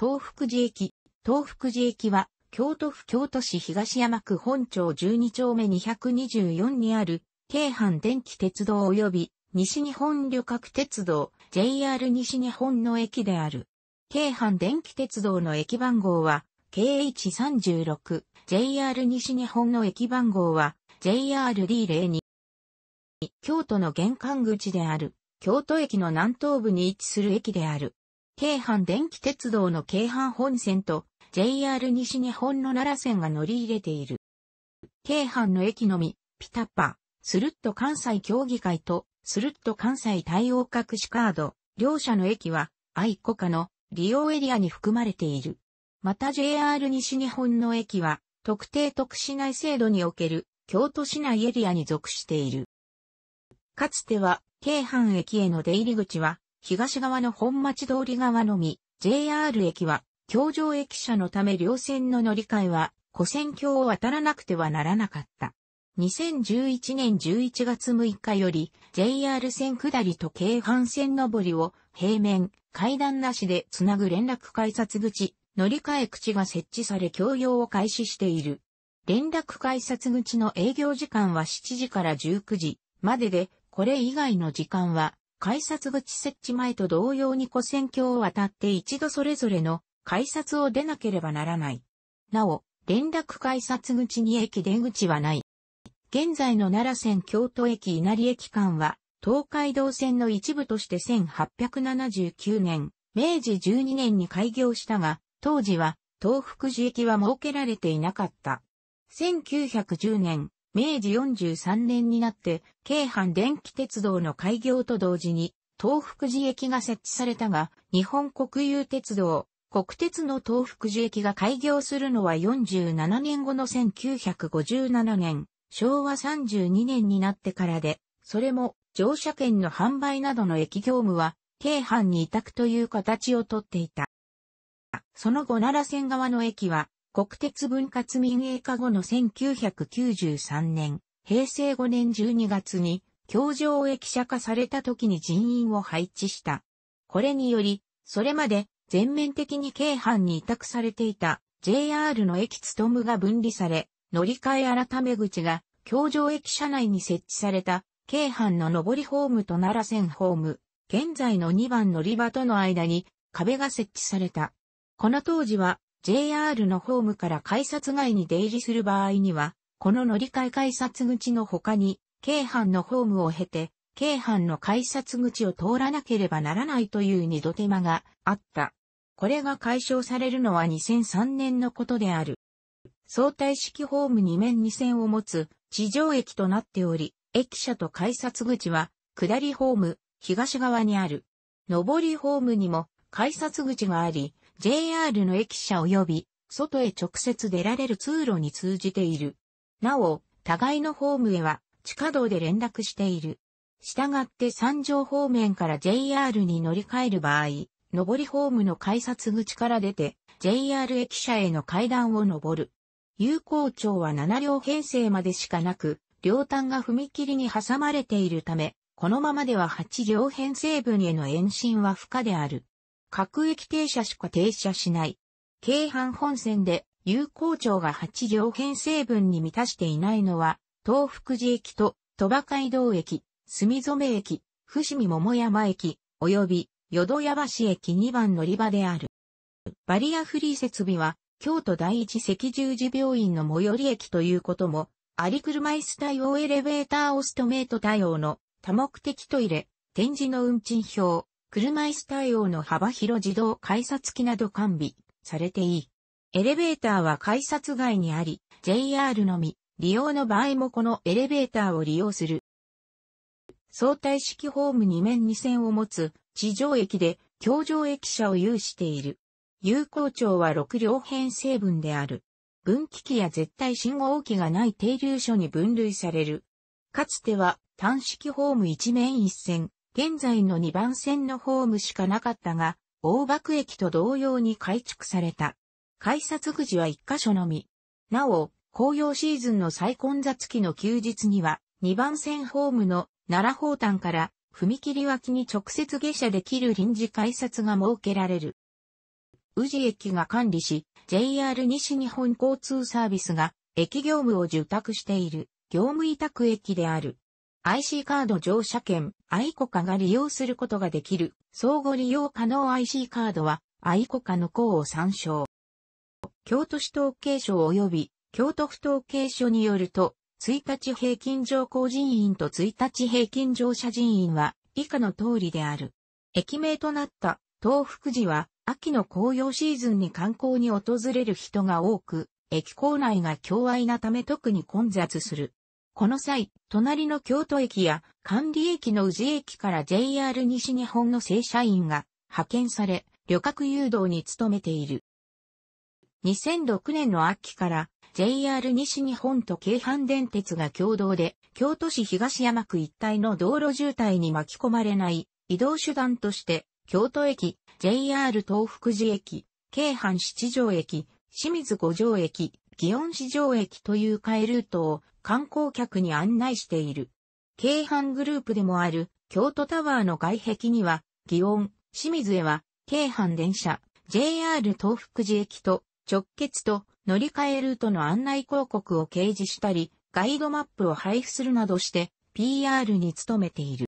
東福寺駅。東福寺駅は、京都府京都市東山区本町12丁目224にある、京阪電気鉄道及び、西日本旅客鉄道、JR 西日本の駅である。京阪電気鉄道の駅番号は、KH36、JR 西日本の駅番号は、JRD02。京都の玄関口である、京都駅の南東部に位置する駅である。京阪電気鉄道の京阪本線と JR 西日本の奈良線が乗り入れている。京阪の駅のみ、ピタッパ、スルッと関西協議会とスルッと関西対応隠しカード、両者の駅は愛国家の利用エリアに含まれている。また JR 西日本の駅は特定特市内制度における京都市内エリアに属している。かつては京阪駅への出入り口は東側の本町通り側のみ、JR 駅は、京上駅舎のため両線の乗り換えは、古線橋を渡らなくてはならなかった。2011年11月6日より JR 線下りと京阪線上りを平面、階段なしでつなぐ連絡改札口、乗り換え口が設置され共用を開始している。連絡改札口の営業時間は7時から19時までで、これ以外の時間は改札口設置前と同様に古線橋を渡って一度それぞれの改札を出なければならない。なお、連絡改札口に駅出口はない。現在の奈良線京都駅稲荷駅間は、東海道線の一部として1879年、明治12年に開業したが、当時は東福寺駅は設けられていなかった。1910年、明治43年になって、京阪電気鉄道の開業と同時に、東福寺駅が設置されたが、日本国有鉄道、国鉄の東福寺駅が開業するのは47年後の1957年、昭和32年になってからで、それも乗車券の販売などの駅業務は、京阪に委託という形をとっていた。その後奈良線側の駅は、国鉄分割民営化後の1993年、平成5年12月に、京上駅舎化された時に人員を配置した。これにより、それまで全面的に京阪に委託されていた JR の駅務が分離され、乗り換え改め口が京上駅舎内に設置された京阪の上りホームと奈良線ホーム、現在の2番乗り場との間に壁が設置された。この当時は JR のホームから改札外に出入りする場合には、この乗り換え改札口の他に、京阪のホームを経て、京阪の改札口を通らなければならないという二度手間があった。これが解消されるのは2003年のことである。相対式ホーム2面2線を持つ地上駅となっており、駅舎と改札口は下りホーム東側にある。上りホームにも改札口があり、JR の駅舎及び外へ直接出られる通路に通じている。なお、互いのホームへは地下道で連絡している。したがって三条方面から JR に乗り換える場合、上りホームの改札口から出て JR 駅舎への階段を上る。有効町は7両編成までしかなく、両端が踏切に挟まれているため、このままでは8両編成分への延伸は不可である。各駅停車しか停車しない。京阪本線で有効庁が8両編成分に満たしていないのは、東福寺駅と鳥羽街道駅、住染駅、伏見桃山駅、及び淀屋橋駅2番乗り場である。バリアフリー設備は、京都第一赤十字病院の最寄り駅ということも、あり車椅子対応エレベーターオストメイト対応の多目的トイレ、展示の運賃表、車椅子対応の幅広自動改札機など完備されていい。エレベーターは改札外にあり、JR のみ、利用の場合もこのエレベーターを利用する。相対式ホーム2面2線を持つ地上駅で橋上駅舎を有している。有効長は6両編成分である。分岐器や絶対信号機がない停留所に分類される。かつては単式ホーム1面1線、現在の2番線のホームしかなかったが、大爆駅と同様に改築された。改札口は1箇所のみ。なお、紅葉シーズンの最混雑期の休日には、2番線ホームの奈良方端から踏切脇に直接下車できる臨時改札が設けられる。宇治駅が管理し、JR 西日本交通サービスが駅業務を受託している業務委託駅である。IC カード乗車券、アイコカが利用することができる、相互利用可能 IC カードは、アイコカの項を参照。京都市統計省及び、京都府統計所によると、1日平均乗降人員と1日平均乗車人員は、以下の通りである。駅名となった東福寺は秋の紅葉シーズンに観光に訪れる人が多く、駅構内が狭隘なため特に混雑する。この際、隣の京都駅や管理駅の宇治駅から JR 西日本の正社員が派遣され、旅客誘導に努めている。2006年の秋から JR 西日本と京阪電鉄が共同で京都市東山区一帯の道路渋滞に巻き込まれない移動手段として京都駅、JR 東福寺駅、京阪七条駅、清水五条駅、祇園市場駅という替えルートを観光客に案内している。京阪グループでもある京都タワーの外壁には、祇園、清水へは、京阪電車、JR 東福寺駅と直結と乗り換えルートの案内広告を掲示したり、ガイドマップを配布するなどして PR に努めている。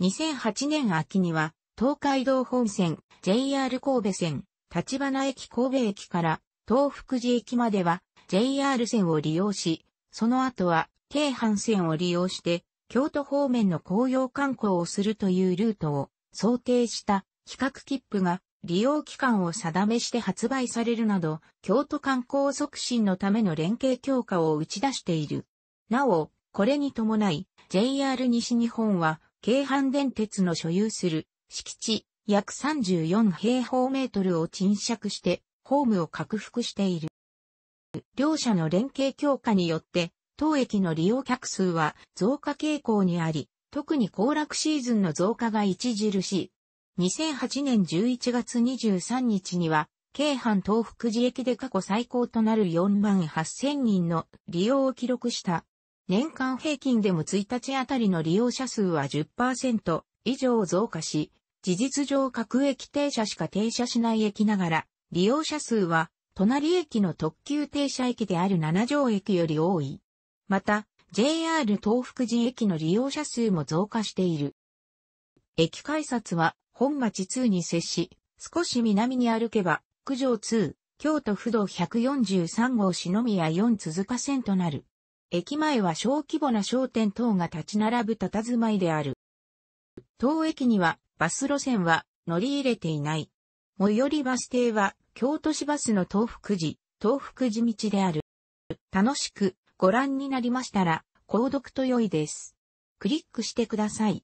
2008年秋には、東海道本線、JR 神戸線、立花駅神戸駅から東福寺駅までは JR 線を利用し、その後は京阪線を利用して京都方面の紅葉観光をするというルートを想定した企画切符が利用期間を定めして発売されるなど、京都観光促進のための連携強化を打ち出している。なお、これに伴い、JR 西日本は、京阪電鉄の所有する敷地約34平方メートルを賃借して、ホームを拡幅している。両社の連携強化によって、当駅の利用客数は増加傾向にあり、特に行楽シーズンの増加が著しい。2008年11月23日には、京阪東福寺駅で過去最高となる4万8000人の利用を記録した。年間平均でも1日あたりの利用者数は10%以上増加し、事実上各駅停車しか停車しない駅ながら、利用者数は、隣駅の特急停車駅である七条駅より多い。また、JR 東福寺駅の利用者数も増加している。駅改札は本町2に接し、少し南に歩けば、九条2、京都府道143号篠宮4続鹿線となる。駅前は小規模な商店等が立ち並ぶ佇まいである。当駅にはバス路線は乗り入れていない。最寄りバス停は京都市バスの東福寺、東福寺道である。楽しくご覧になりましたら、購読と良いです。クリックしてください。